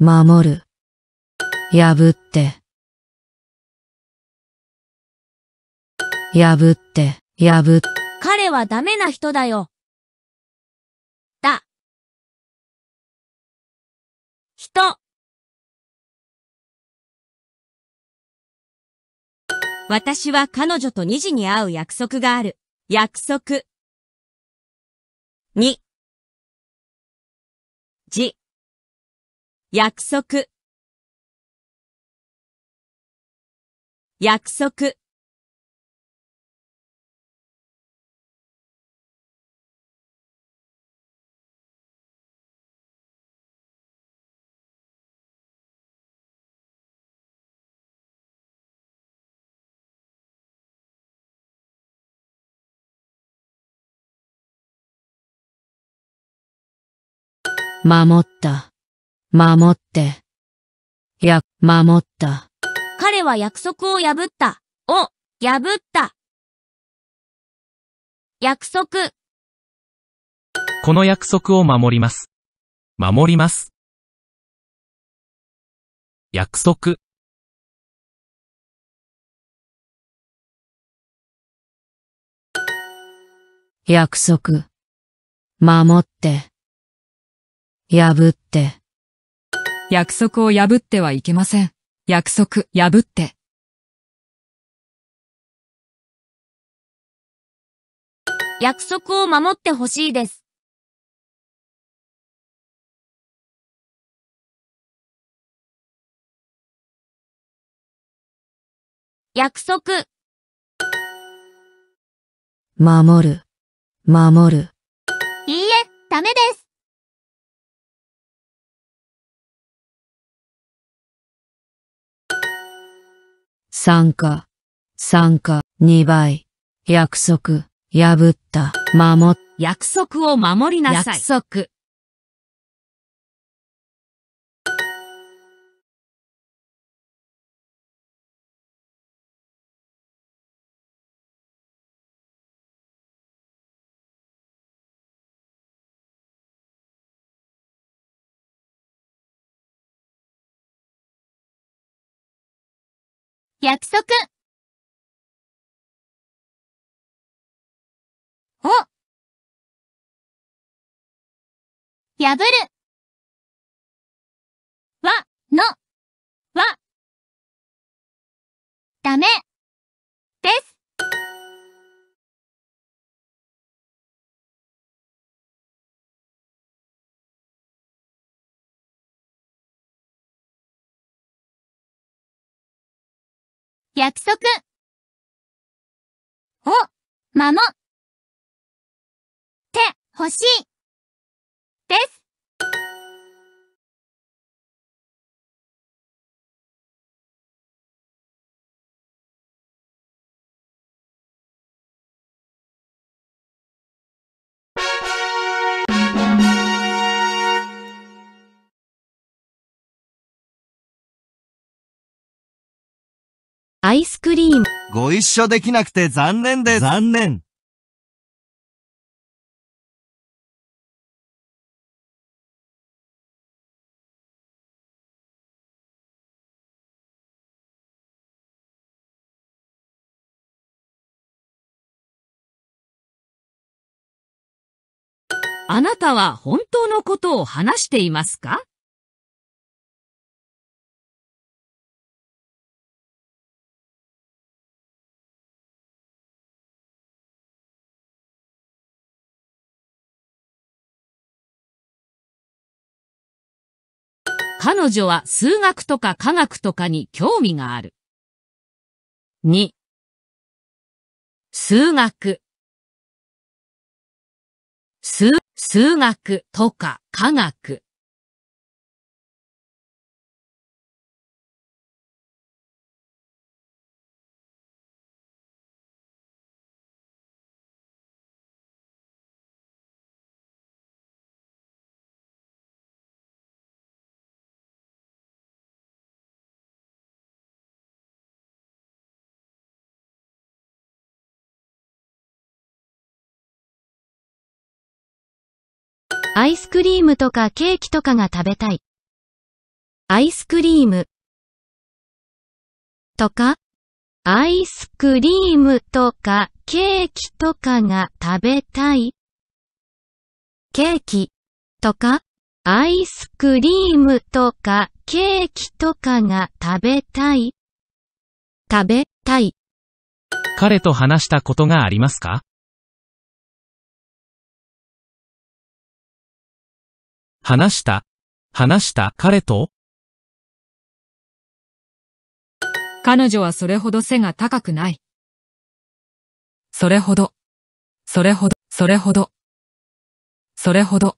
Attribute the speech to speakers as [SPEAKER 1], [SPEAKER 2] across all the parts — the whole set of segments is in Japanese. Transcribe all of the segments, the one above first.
[SPEAKER 1] 守る、破って、破って、破っ、彼はダメな人だよ。だ。人。私は彼女と二時に会う約束がある。約束。二。じ。約束約束守った。守って。や、守った。彼は約束を破った。を、破った。約束。この約束を守ります。守ります。約束。約束。守って。破って。約束を破ってはいけません。約束、破って。約束を守ってほしいです。約束。守る、守る。いいえ、ダメです。参加、参加、2倍。約束、破った、守っ、約束を守りなさい。約束。約束お破るわのわダメ約束を守も。てほしい。アイスクリーム。ご一緒できなくて残念です。残念。あなたは本当のことを話していますか彼女は数学とか科学とかに興味がある。2数学数、数学とか科学アイスクリームとかケーキとかが食べたい。アイスクリームとか、アイスクリームとかケーキとかが食べたい。ケーキとか、アイスクリームとかケーキとかが食べたい。食べたい。彼と話したことがありますか話した、話した彼と彼女はそれほど背が高くない。それほど、それほど、それほど、それほど。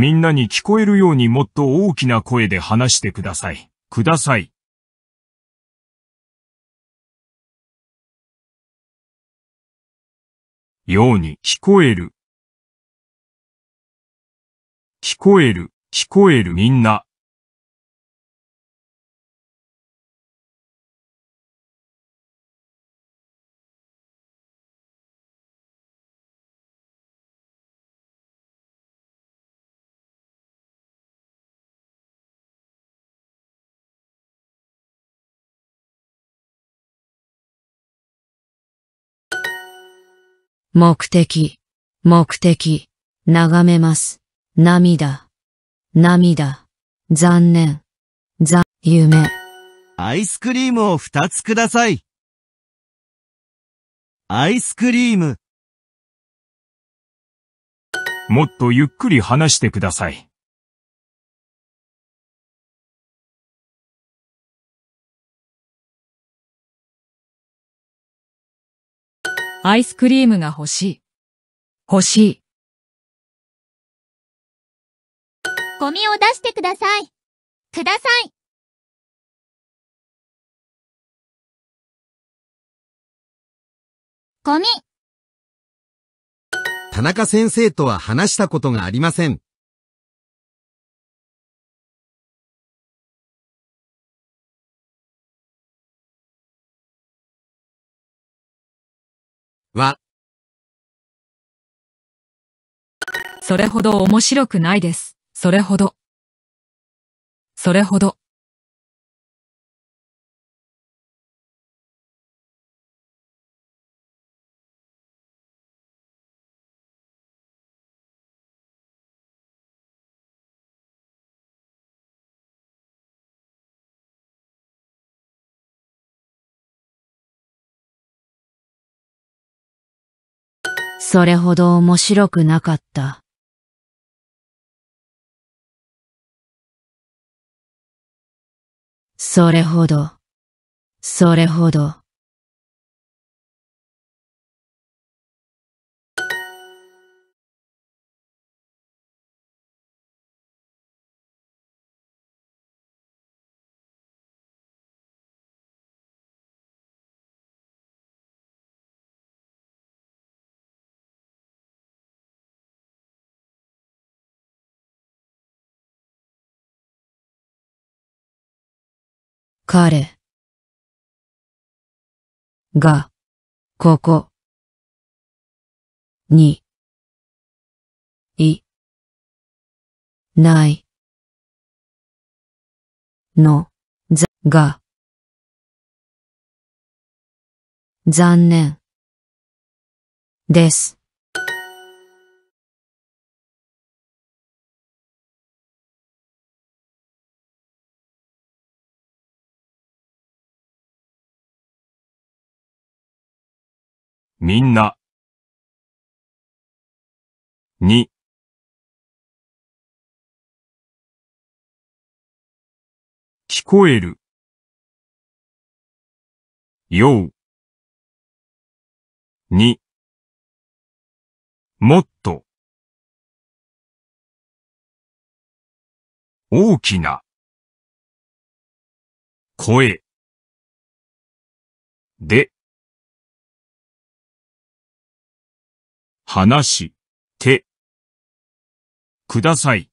[SPEAKER 1] みんなに聞こえるようにもっと大きな声で話してください。ください。ように聞こえる。聞こえる、聞こえるみんな目的、目的、眺めます。涙、涙、残念、ざ、夢。アイスクリームを二つください。アイスクリーム。もっとゆっくり話してください。アイスクリームが欲しい。欲しい。ゴミを出してください。ください。ゴミ。田中先生とは話したことがありません。は、それほど面白くないです。それほど。それほど。それほど面白くなかった。それほど、それほど。彼がここにいないのざが残念です。みんな。に。聞こえる。よう。に。もっと。大きな。声。で。話してください。